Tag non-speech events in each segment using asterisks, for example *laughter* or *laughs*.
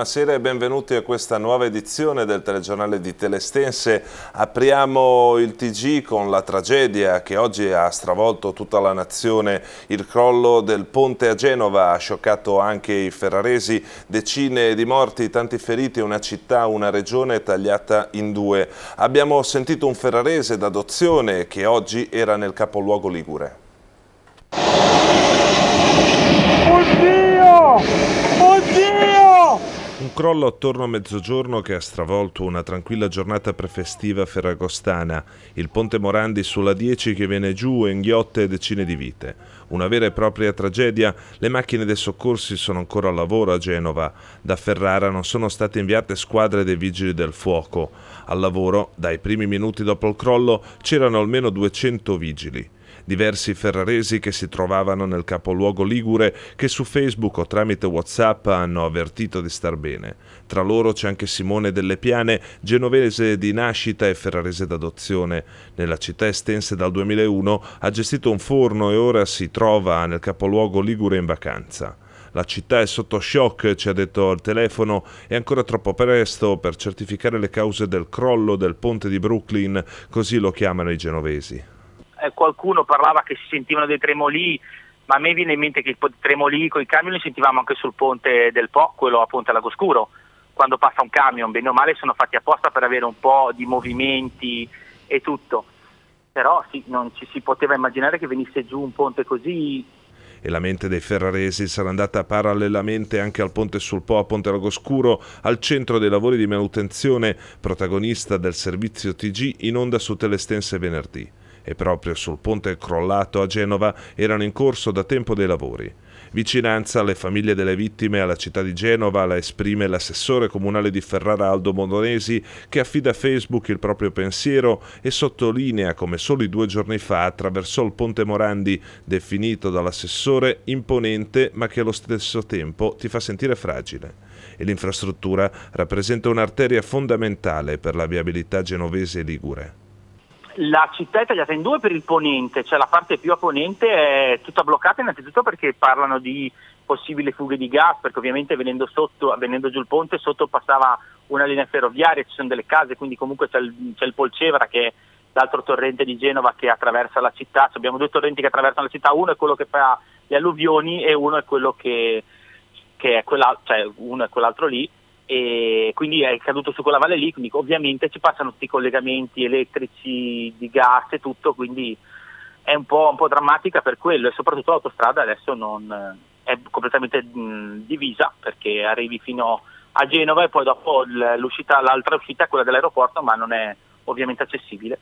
buonasera e benvenuti a questa nuova edizione del telegiornale di Telestense. Apriamo il TG con la tragedia che oggi ha stravolto tutta la nazione. Il crollo del ponte a Genova ha scioccato anche i ferraresi, decine di morti, tanti feriti, una città, una regione tagliata in due. Abbiamo sentito un ferrarese d'adozione che oggi era nel capoluogo Ligure. un crollo attorno a mezzogiorno che ha stravolto una tranquilla giornata prefestiva ferragostana, il ponte Morandi sulla 10 che viene giù e inghiotte decine di vite. Una vera e propria tragedia, le macchine dei soccorsi sono ancora al lavoro a Genova, da Ferrara non sono state inviate squadre dei vigili del fuoco. Al lavoro, dai primi minuti dopo il crollo, c'erano almeno 200 vigili. Diversi ferraresi che si trovavano nel capoluogo Ligure che su Facebook o tramite Whatsapp hanno avvertito di star bene. Tra loro c'è anche Simone Delle Piane, genovese di nascita e ferrarese d'adozione. Nella città estense dal 2001 ha gestito un forno e ora si trova nel capoluogo Ligure in vacanza. La città è sotto shock, ci ha detto al telefono, è ancora troppo presto per certificare le cause del crollo del ponte di Brooklyn, così lo chiamano i genovesi. Eh, qualcuno parlava che si sentivano dei tremoli, ma a me viene in mente che i tremoli con i camion li sentivamo anche sul ponte del Po, quello a Ponte Lagoscuro, quando passa un camion, bene o male sono fatti apposta per avere un po' di movimenti e tutto. Però sì, non ci si poteva immaginare che venisse giù un ponte così e la mente dei ferraresi sarà andata parallelamente anche al ponte sul Po a Ponte Lagoscuro, al centro dei lavori di manutenzione, protagonista del servizio TG in onda su Telestense venerdì e proprio sul ponte crollato a Genova erano in corso da tempo dei lavori. Vicinanza alle famiglie delle vittime alla città di Genova la esprime l'assessore comunale di Ferrara Aldo Modonesi che affida a Facebook il proprio pensiero e sottolinea come soli due giorni fa attraversò il ponte Morandi, definito dall'assessore imponente ma che allo stesso tempo ti fa sentire fragile. E l'infrastruttura rappresenta un'arteria fondamentale per la viabilità genovese e ligure la città è tagliata in due per il ponente, cioè la parte più a ponente è tutta bloccata innanzitutto perché parlano di possibili fughe di gas, perché ovviamente venendo, sotto, venendo giù il ponte sotto passava una linea ferroviaria, ci sono delle case, quindi comunque c'è il, c'è il Polcevra che è l'altro torrente di Genova che attraversa la città, cioè abbiamo due torrenti che attraversano la città, uno è quello che fa le alluvioni e uno è quello che, che è quella, cioè uno è quell'altro lì e quindi è caduto su quella valle lì, quindi ovviamente ci passano tutti i collegamenti elettrici, di gas e tutto, quindi è un po', un po drammatica per quello e soprattutto l'autostrada adesso non, è completamente mh, divisa perché arrivi fino a Genova e poi dopo l'uscita, l'altra uscita è quella dell'aeroporto ma non è ovviamente accessibile.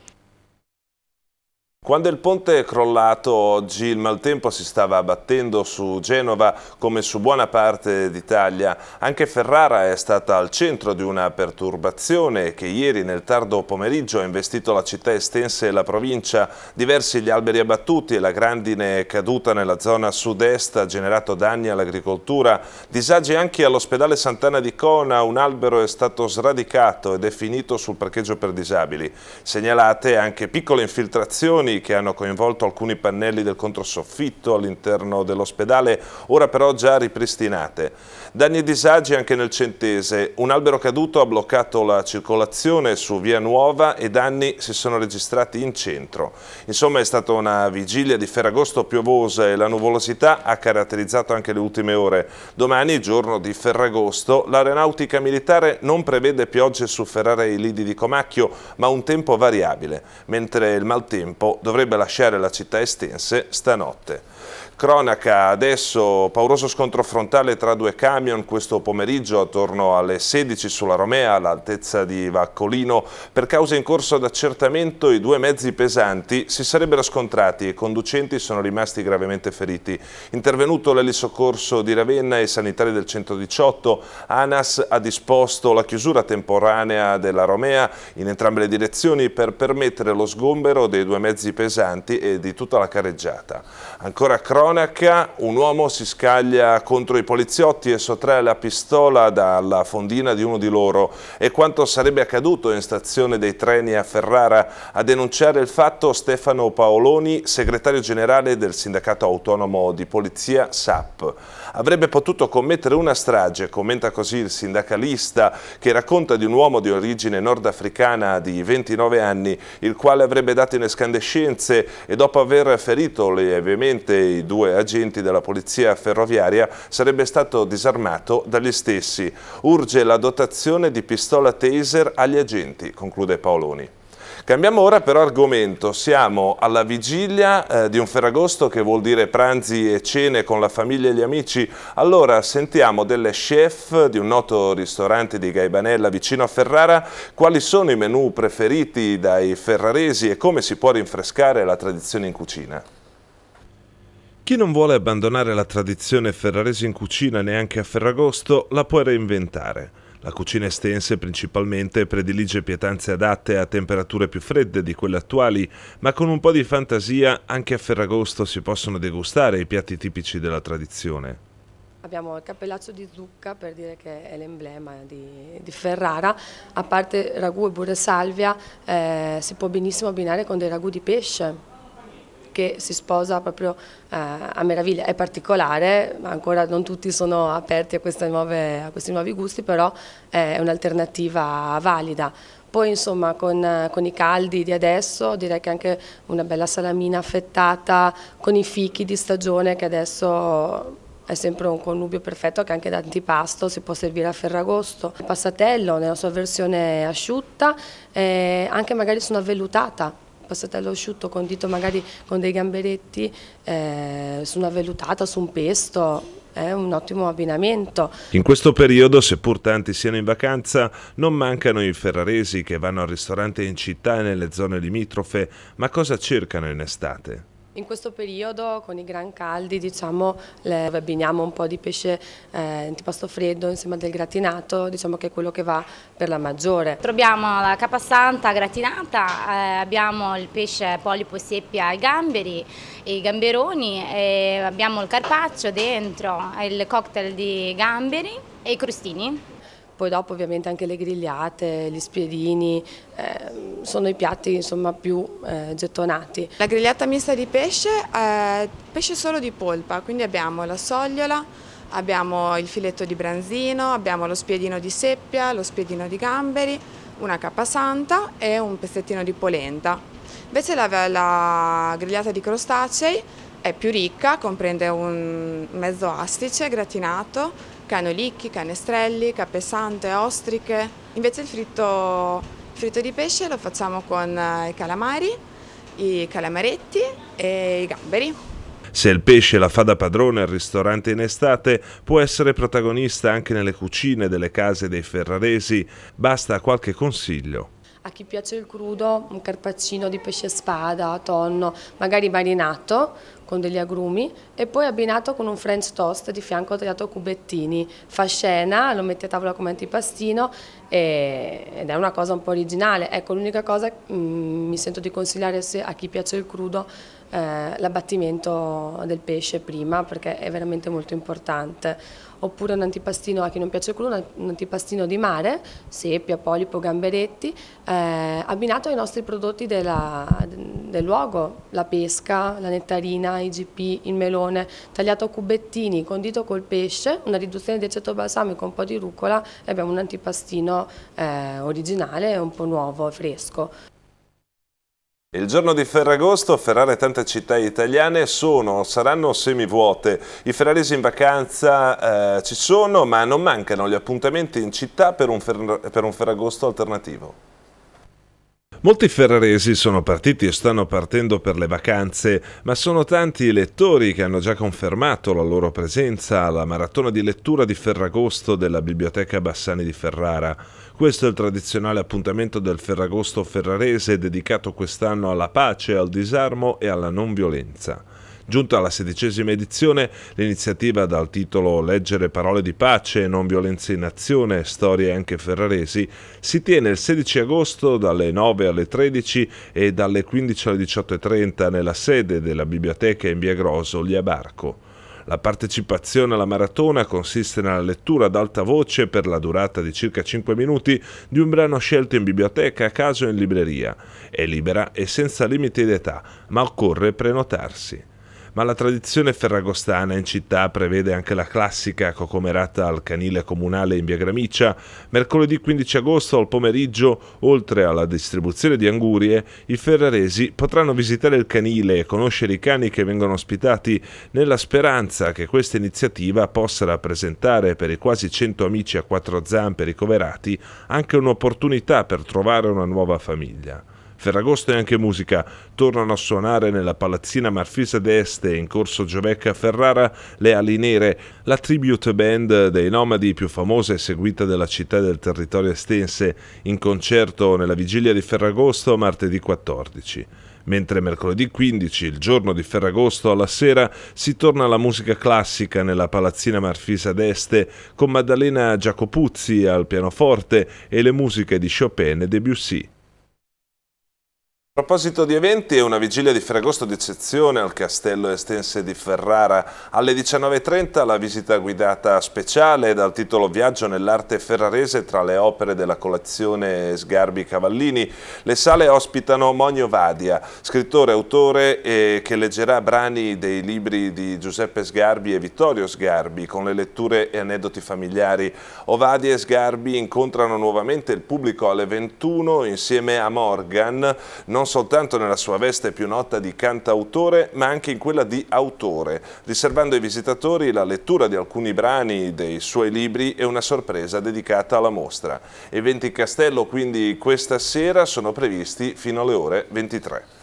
Quando il ponte è crollato oggi il maltempo si stava abbattendo su Genova come su buona parte d'Italia. Anche Ferrara è stata al centro di una perturbazione che ieri nel tardo pomeriggio ha investito la città estense e la provincia. Diversi gli alberi abbattuti e la grandine caduta nella zona sud-est ha generato danni all'agricoltura. Disagi anche all'ospedale Sant'Anna di Cona, un albero è stato sradicato ed è finito sul parcheggio per disabili. Segnalate anche piccole infiltrazioni inondazioni che hanno coinvolto alcuni pannelli del controsoffitto all'interno dell'ospedale, ora però già ripristinate. Danni e disagi anche nel Centese. Un albero caduto ha bloccato la circolazione su Via Nuova e danni si sono registrati in centro. Insomma è stata una vigilia di Ferragosto piovosa e la nuvolosità ha caratterizzato anche le ultime ore. Domani, giorno di Ferragosto, l'aeronautica militare non prevede piogge su Ferrara e i lidi di Comacchio, ma un tempo variabile, mentre il maltempo dovrebbe lasciare la città estense stanotte. Cronaca adesso, pauroso scontro frontale tra due camion questo pomeriggio attorno alle 16 sulla Romea all'altezza di Vaccolino. Per cause in corso d'accertamento i due mezzi pesanti si sarebbero scontrati e i conducenti sono rimasti gravemente feriti. Intervenuto l'elisoccorso di Ravenna e i sanitari del 118, ANAS ha disposto la chiusura temporanea della Romea in entrambe le direzioni per permettere lo sgombero dei due mezzi pesi pesanti e di tutta la carreggiata. Ancora cronaca, un uomo si scaglia contro i poliziotti e sottrae la pistola dalla fondina di uno di loro e quanto sarebbe accaduto in stazione dei treni a Ferrara a denunciare il fatto Stefano Paoloni, segretario generale del sindacato autonomo di polizia SAP avrebbe potuto commettere una strage, commenta così il sindacalista che racconta di un uomo di origine nordafricana di 29 anni, il quale avrebbe dato in escandescenze e dopo aver ferito lievemente i due agenti della polizia ferroviaria sarebbe stato disarmato dagli stessi. Urge la dotazione di pistola taser agli agenti, conclude Paoloni. Cambiamo ora però argomento, siamo alla vigilia eh, di un Ferragosto che vuol dire pranzi e cene con la famiglia e gli amici, allora sentiamo delle chef di un noto ristorante di Gaibanella vicino a Ferrara quali sono i menù preferiti dai ferraresi e come si può rinfrescare la tradizione in cucina. Chi non vuole abbandonare la tradizione ferrarese in cucina neanche a Ferragosto la può reinventare. La cucina estense principalmente predilige pietanze adatte a temperature più fredde di quelle attuali, ma con un po' di fantasia anche a Ferragosto si possono degustare i piatti tipici della tradizione. Abbiamo il cappellaccio di zucca per dire che è l'emblema di, di Ferrara, a parte ragù e burro e salvia eh, si può benissimo abbinare con dei ragù di pesce che si sposa proprio eh, a meraviglia. È particolare, ancora non tutti sono aperti a, nuove, a questi nuovi gusti, però eh, è un'alternativa valida. Poi insomma con, con, i caldi di adesso direi che anche una bella salamina affettata con i fichi di stagione che adesso è sempre un connubio perfetto che anche da antipasto si può servire a Ferragosto. Il passatello nella sua versione asciutta, eh, anche magari su una vellutata passatello asciutto condito magari con dei gamberetti eh, su una vellutata, su un pesto, è un ottimo abbinamento. In questo periodo, seppur tanti siano in vacanza, non mancano i ferraresi che vanno al ristorante in città e nelle zone limitrofe, ma cosa cercano in estate? In questo periodo con i gran caldi diciamo, le abbiniamo un po' di pesce eh, antipasto freddo insieme al gratinato, diciamo che è quello che va per la maggiore. Troviamo la capassanta gratinata, eh, abbiamo il pesce polipo e seppia ai gamberi, i gamberoni, eh, abbiamo il carpaccio dentro, il cocktail di gamberi e i crostini poi dopo ovviamente anche le grigliate, gli spiedini, eh, sono i piatti insomma, più eh, gettonati. La grigliata mista di pesce, è eh, pesce solo di polpa, quindi abbiamo la sogliola, abbiamo il filetto di branzino, abbiamo lo spiedino di seppia, lo spiedino di gamberi, una capasanta e un pezzettino di polenta. Invece la, la grigliata di crostacei è più ricca, comprende un mezzo astice gratinato cane olicchi, canestrelli, capesante, ostriche. Invece il fritto, fritto di pesce lo facciamo con eh, i calamari, i calamaretti e i gamberi. Se il pesce la fa da padrone al ristorante in estate, può essere protagonista anche nelle cucine delle case dei ferraresi. Basta qualche consiglio. A chi piace il crudo, un carpaccino di pesce spada, tonno, magari marinato con degli agrumi e poi abbinato con un french toast di fianco tagliato a cubettini. Fa scena, lo mette a tavola come antipastino e, ed è una cosa un po' originale. Ecco, l'unica cosa mh, mm, mi sento di consigliare se, a chi piace il crudo eh, l'abbattimento del pesce prima perché è veramente molto importante oppure un antipastino a chi non piace quello, un antipastino di mare, seppia, polipo, gamberetti, eh, abbinato ai nostri prodotti della, del luogo, la pesca, la nettarina, i GP, il melone, tagliato a cubettini, condito col pesce, una riduzione di aceto balsamico, un po' di rucola e abbiamo un antipastino eh, originale, un po' nuovo, fresco. Il giorno di Ferragosto a Ferrara e tante città italiane sono saranno semivuote. I ferraresi in vacanza eh, ci sono, ma non mancano gli appuntamenti in città per un, fer per un Ferragosto alternativo. Molti ferraresi sono partiti e stanno partendo per le vacanze, ma sono tanti i lettori che hanno già confermato la loro presenza alla maratona di lettura di Ferragosto della Biblioteca Bassani di Ferrara. Questo è il tradizionale appuntamento del Ferragosto ferrarese dedicato quest'anno alla pace, al disarmo e alla non violenza. Giunta alla sedicesima edizione, l'iniziativa dal titolo Leggere parole di pace e non violenza in azione, storie anche ferraresi, si tiene il 16 agosto dalle 9 alle 13 e dalle 15 alle 18.30 nella sede della biblioteca in via Grosso, Lia Barco. La partecipazione alla maratona consiste nella lettura ad alta voce per la durata di circa 5 minuti di un brano scelto in biblioteca a caso in libreria. È libera e senza limiti d'età, ma occorre prenotarsi ma la tradizione ferragostana in città prevede anche la classica cocomerata al canile comunale in via Gramiccia. Mercoledì 15 agosto al pomeriggio, oltre alla distribuzione di angurie, i ferraresi potranno visitare il canile e conoscere i cani che vengono ospitati nella speranza che questa iniziativa possa rappresentare per i quasi 100 amici a quattro zampe ricoverati anche un'opportunità per trovare una nuova famiglia. Ferragosto e anche musica tornano a suonare nella palazzina Marfisa d'Este in corso Giovecca a Ferrara le Ali Nere, la tribute band dei nomadi più famosa e seguita della città e del territorio estense, in concerto nella vigilia di Ferragosto martedì 14 mentre mercoledì 15, il giorno di Ferragosto, alla sera si torna alla musica classica nella palazzina Marfisa d'Este con Maddalena Giacopuzzi al pianoforte e le musiche di Chopin e Debussy. A proposito di eventi, è una vigilia di Ferragosto d'eccezione al Castello Estense di Ferrara. Alle 19.30 la visita guidata speciale dal titolo Viaggio nell'arte ferrarese tra le opere della collezione Sgarbi Cavallini. Le sale ospitano Monio Vadia, scrittore, autore eh, che leggerà brani dei libri di Giuseppe Sgarbi e Vittorio Sgarbi con le letture e aneddoti familiari. Ovadia e Sgarbi incontrano nuovamente il pubblico alle 21 insieme a Morgan. Non soltanto nella sua veste più nota di cantautore, ma anche in quella di autore, riservando ai visitatori la lettura di alcuni brani dei suoi libri e una sorpresa dedicata alla mostra. Eventi Castello quindi questa sera sono previsti fino alle ore 23.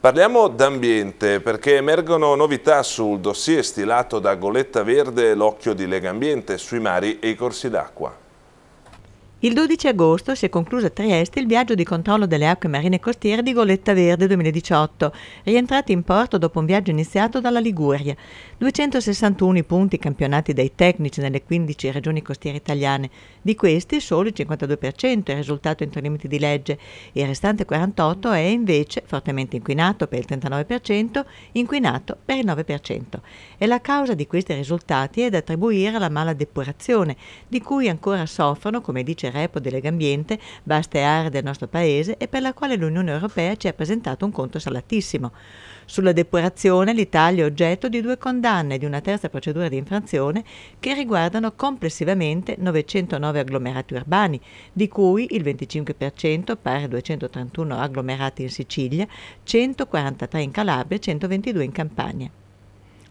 Parliamo d'ambiente perché emergono novità sul dossier stilato da Goletta Verde l'occhio di Legambiente sui mari e i corsi d'acqua. Il 12 agosto si è concluso a Trieste il viaggio di controllo delle acque marine costiere di Goletta Verde 2018, rientrati in porto dopo un viaggio iniziato dalla Liguria. 261 i punti campionati dai tecnici nelle 15 regioni costiere italiane. Di questi solo il 52% è risultato entro i limiti di legge, il restante 48% è invece fortemente inquinato per il 39%, inquinato per il 9%. E la causa di questi risultati è da attribuire alla mala depurazione, di cui ancora soffrono, come dice repo di vaste aree del nostro paese e per la quale l'Unione Europea ci ha presentato un conto salatissimo. Sulla depurazione l'Italia è oggetto di due condanne e di una terza procedura di infrazione che riguardano complessivamente 909 agglomerati urbani, di cui il 25% pari a 231 agglomerati in Sicilia, 143 in Calabria e 122 in Campania.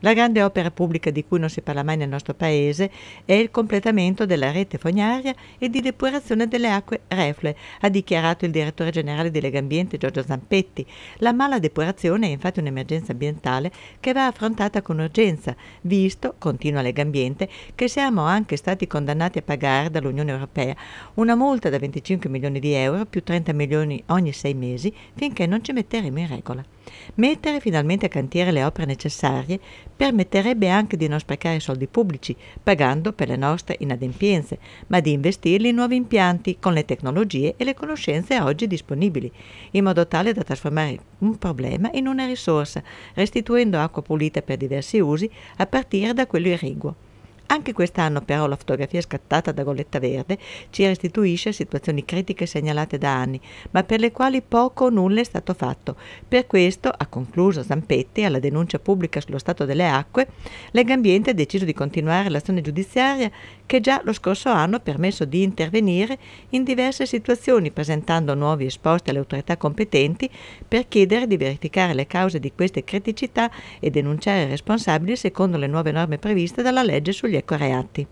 La grande opera pubblica di cui non si parla mai nel nostro paese è il completamento della rete fognaria e di depurazione delle acque reflue, ha dichiarato il direttore generale di Legambiente Giorgio Zampetti. La mala depurazione è infatti un'emergenza ambientale che va affrontata con urgenza, visto, continua Legambiente, che siamo anche stati condannati a pagare dall'Unione Europea una multa da 25 milioni di euro più 30 milioni ogni sei mesi finché non ci metteremo in regola. Mettere finalmente a cantiere le opere necessarie permetterebbe anche di non sprecare soldi pubblici pagando per le nostre inadempienze, ma di investirli in nuovi impianti con le tecnologie e le conoscenze oggi disponibili, in modo tale da trasformare un problema in una risorsa, restituendo acqua pulita per diversi usi a partire da quello irriguo. Anche quest'anno però la fotografia scattata da Goletta Verde ci restituisce situazioni critiche segnalate da anni, ma per le quali poco o nulla è stato fatto. Per questo, ha concluso Zampetti alla denuncia pubblica sullo stato delle acque, Legambiente ha deciso di continuare l'azione giudiziaria che già lo scorso anno ha permesso di intervenire in diverse situazioni presentando nuovi esposti alle autorità competenti per chiedere di verificare le cause di queste criticità e denunciare i responsabili secondo le nuove norme previste dalla legge sugli ecoreati.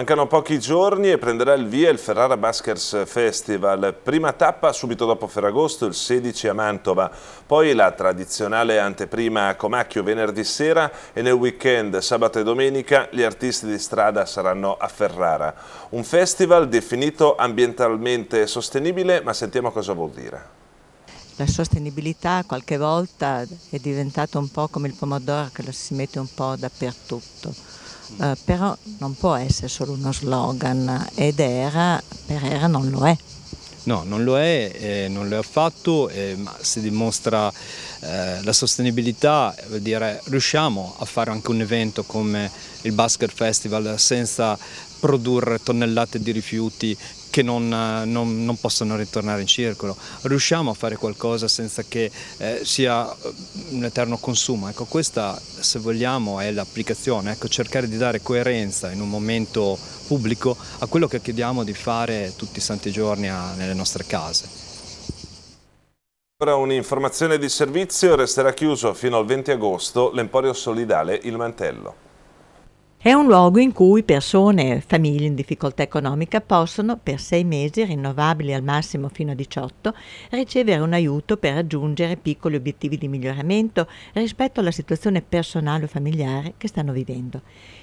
Mancano pochi giorni e prenderà il via il Ferrara Baskers Festival. Prima tappa subito dopo Ferragosto, il 16 a Mantova. Poi la tradizionale anteprima a Comacchio venerdì sera e nel weekend, sabato e domenica, gli artisti di strada saranno a Ferrara. Un festival definito ambientalmente sostenibile, ma sentiamo cosa vuol dire la sostenibilità qualche volta è diventata un po' come il pomodoro che lo si mette un po' dappertutto. Eh, però non può essere solo uno slogan ed era, per era non lo è. No, non lo è, eh, non lo è affatto, eh, ma si dimostra eh, la sostenibilità, vuol dire riusciamo a fare anche un evento come il Basket Festival senza produrre tonnellate di rifiuti che non, eh, non, non, possono ritornare in circolo. Riusciamo a fare qualcosa senza che eh, sia eh, un eterno consumo. Ecco, questa, se vogliamo, è l'applicazione, ecco, cercare di dare coerenza in un momento pubblico a quello che chiediamo di fare tutti i santi giorni a, nelle nostre case. Ora un'informazione di servizio resterà chiuso fino al 20 agosto l'Emporio Solidale Il Mantello. È un luogo in cui persone e famiglie in difficoltà economica possono, per sei mesi, rinnovabili al massimo fino a 18, ricevere un aiuto per raggiungere piccoli obiettivi di miglioramento rispetto alla situazione personale o familiare che stanno vivendo.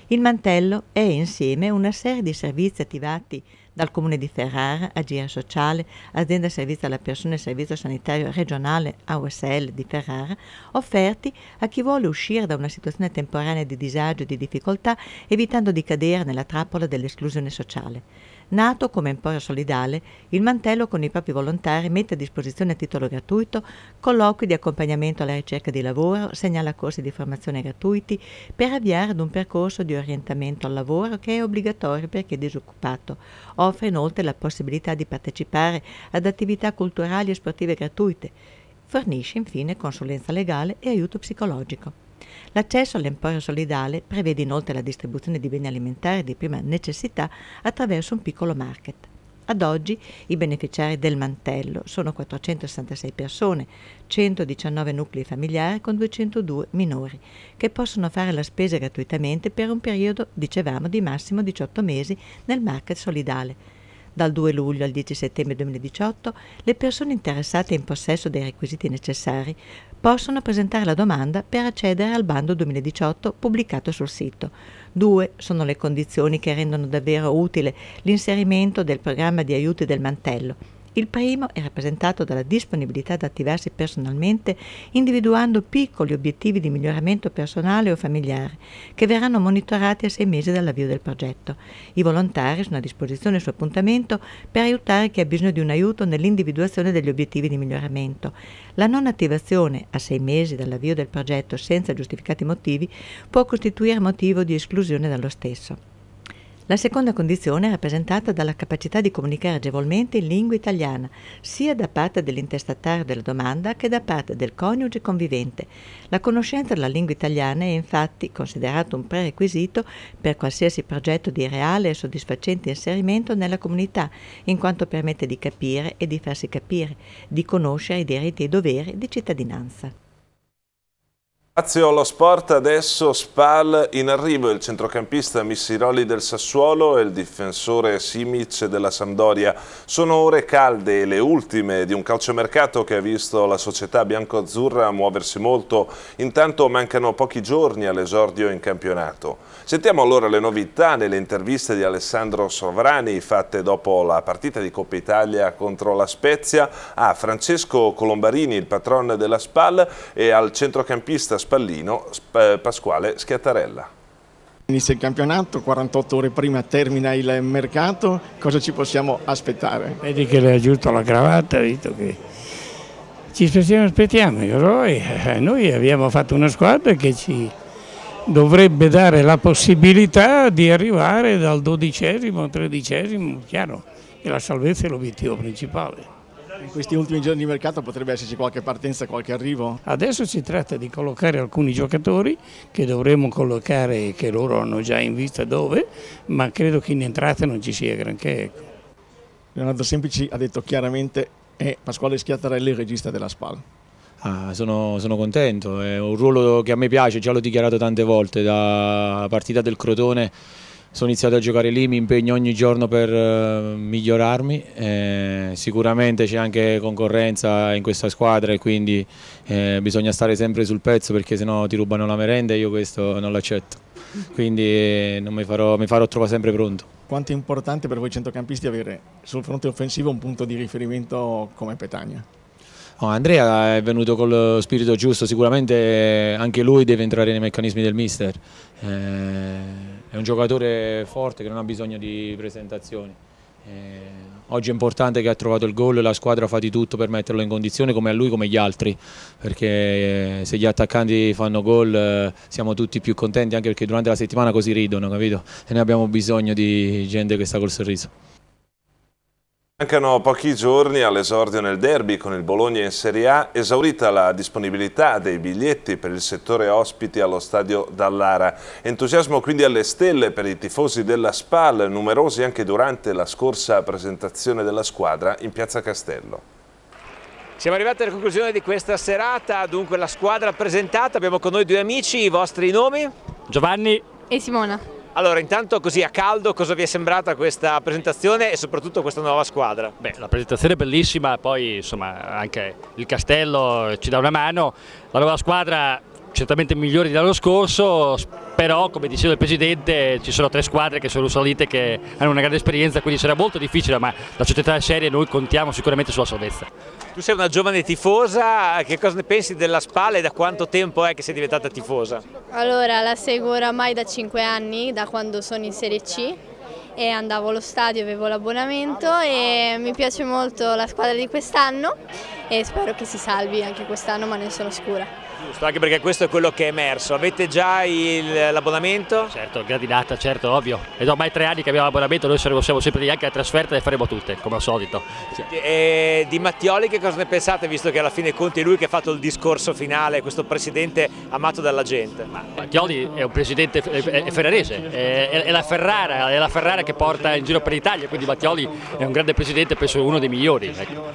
Il mantello è insieme una serie di servizi attivati dal Comune di Ferrara, Agia Sociale, Azienda Servizio alla Persona e Servizio Sanitario Regionale AUSL di Ferrara, offerti a chi vuole uscire da una situazione temporanea di disagio e di difficoltà evitando di cadere nella trappola dell'esclusione sociale. Nato come emporio solidale, il mantello con i propri volontari mette a disposizione a titolo gratuito colloqui di accompagnamento alla ricerca di lavoro, segnala corsi di formazione gratuiti per avviare ad un percorso di orientamento al lavoro che è obbligatorio per chi è disoccupato. Offre inoltre la possibilità di partecipare ad attività culturali e sportive gratuite. Fornisce infine consulenza legale e aiuto psicologico. L'accesso all'emporio solidale prevede inoltre la distribuzione di beni alimentari di prima necessità attraverso un piccolo market. Ad oggi i beneficiari del mantello sono 466 persone, 119 nuclei familiari con 202 minori, che possono fare la spesa gratuitamente per un periodo, dicevamo, di massimo 18 mesi nel market solidale. Dal 2 luglio al 10 settembre 2018 le persone interessate in possesso dei requisiti necessari possono presentare la domanda per accedere al bando 2018 pubblicato sul sito. Due sono le condizioni che rendono davvero utile l'inserimento del programma di aiuti del mantello il primo è rappresentato dalla disponibilità ad attivarsi personalmente individuando piccoli obiettivi di miglioramento personale o familiare che verranno monitorati a sei mesi dall'avvio del progetto. I volontari sono a disposizione su appuntamento per aiutare chi ha bisogno di un aiuto nell'individuazione degli obiettivi di miglioramento. La non attivazione a sei mesi dall'avvio del progetto senza giustificati motivi può costituire motivo di esclusione dallo stesso. La seconda condizione è rappresentata dalla capacità di comunicare agevolmente in lingua italiana, sia da parte dell'intestatario della domanda che da parte del coniuge convivente. La conoscenza della lingua italiana è infatti considerato un prerequisito per qualsiasi progetto di reale e soddisfacente inserimento nella comunità, in quanto permette di capire e di farsi capire, di conoscere i diritti e i doveri di cittadinanza. Grazie allo sport, adesso Spal in arrivo, il centrocampista Missiroli del Sassuolo e il difensore Simic della Sampdoria. Sono ore calde, e le ultime di un calciomercato che ha visto la società bianco-azzurra muoversi molto, intanto mancano pochi giorni all'esordio in campionato. Sentiamo allora le novità nelle interviste di Alessandro Sovrani fatte dopo la partita di Coppa Italia contro la Spezia a Francesco Colombarini, il patron della Spal e al centrocampista Spallino, Sp Pasquale Schiattarella. Inizia il campionato, 48 ore prima termina il mercato, cosa ci possiamo aspettare? Vedi che le ha aggiunto la cravatta, detto che ci aspettiamo, aspettiamo, noi, eh, noi abbiamo fatto una squadra che ci dovrebbe dare la possibilità di arrivare dal dodicesimo tredicesimo, chiaro che la salvezza è l'obiettivo principale. In questi ultimi giorni di mercato potrebbe esserci qualche partenza, qualche arrivo? Adesso si tratta di collocare alcuni giocatori che dovremo collocare, che loro hanno già in vista dove, ma credo che in entrata non ci sia granché. Ecco. Leonardo Semplici ha detto chiaramente è Pasquale Schiattarelli, il regista della SPAL. Ah, sono, sono, contento, è un ruolo che a me piace, già l'ho dichiarato tante volte, da partita del Crotone sono iniziato a giocare lì, mi impegno ogni giorno per eh, migliorarmi, eh, sicuramente c'è anche concorrenza in questa squadra e quindi eh, bisogna stare sempre sul pezzo perché sennò ti rubano la merenda e io questo non l'accetto, quindi eh, mi, farò, mi farò trovare sempre pronto. Quanto è importante per voi centrocampisti avere sul fronte offensivo un punto di riferimento come Petagna? Oh, Andrea è venuto con lo spirito giusto, sicuramente anche lui deve entrare nei meccanismi del mister. Eh, è un giocatore forte che non ha bisogno di presentazioni. Eh, oggi è importante che ha trovato il gol e la squadra fa di tutto per metterlo in condizione come a lui come gli altri, perché eh, se gli attaccanti fanno gol siamo tutti più contenti anche perché durante la settimana così ridono, capito? E noi abbiamo bisogno di gente che sta col sorriso. Mancano pochi giorni all'esordio nel derby con il Bologna in Serie A, esaurita la disponibilità dei biglietti per il settore ospiti allo stadio Dallara. Entusiasmo quindi alle stelle per i tifosi della SPAL, numerosi anche durante la scorsa presentazione della squadra in Piazza Castello. Siamo arrivati alla conclusione di questa serata, dunque la squadra presentata, abbiamo con noi due amici, i vostri nomi? Giovanni e Simona. Allora, intanto così a caldo, cosa vi è sembrata questa presentazione e soprattutto questa nuova squadra? Beh, la presentazione è bellissima, poi insomma anche il castello ci dà una mano, la nuova squadra certamente migliore dell'anno scorso, però come diceva il Presidente ci sono tre squadre che sono salite che hanno una grande esperienza, quindi sarà molto difficile, ma la società serie noi contiamo sicuramente sulla salvezza. Tu sei una giovane tifosa, che cosa ne pensi della Spalla e da quanto tempo è che sei diventata tifosa? Allora, la seguo oramai da 5 anni, da quando sono in Serie C e andavo allo stadio, avevo l'abbonamento e mi piace molto la squadra di quest'anno e spero che si salvi anche quest'anno, ma ne sono sicura. Giusto, anche perché questo è quello che è emerso. Avete già il, l'abbonamento? Certo, gradinata, certo, ovvio. E da ormai tre anni che abbiamo l'abbonamento, noi saremo, siamo sempre lì anche a trasferta e le faremo tutte, come al solito. E eh, di Mattioli che cosa ne pensate, visto che alla fine Conti è lui che ha fatto il discorso finale, questo presidente amato dalla gente? Ma Mattioli è un presidente è ferrarese, è, è, la Ferrara, è la Ferrara che porta in giro per l'Italia, quindi Mattioli è un grande presidente, penso uno dei migliori. Ecco.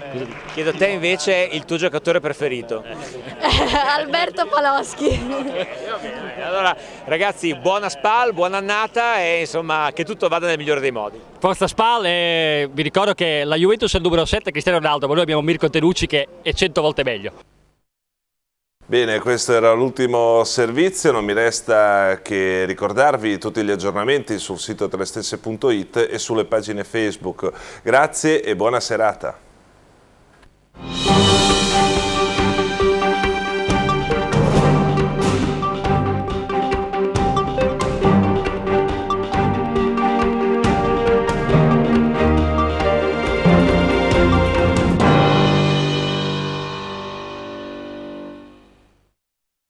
Chiedo a te invece il tuo giocatore preferito. *laughs* *laughs* Alberto. Alberto Paloschi. Eh, eh, allora ragazzi buona Spal, buona annata e insomma che tutto vada nel migliore dei modi. Forza Spal e vi ricordo che la Juventus è il numero 7 Cristiano Ronaldo, ma noi abbiamo Mirko Tenucci che è 100 volte meglio. Bene, questo era l'ultimo servizio, non mi resta che ricordarvi tutti gli aggiornamenti sul sito telestesse.it e sulle pagine Facebook. Grazie e buona serata.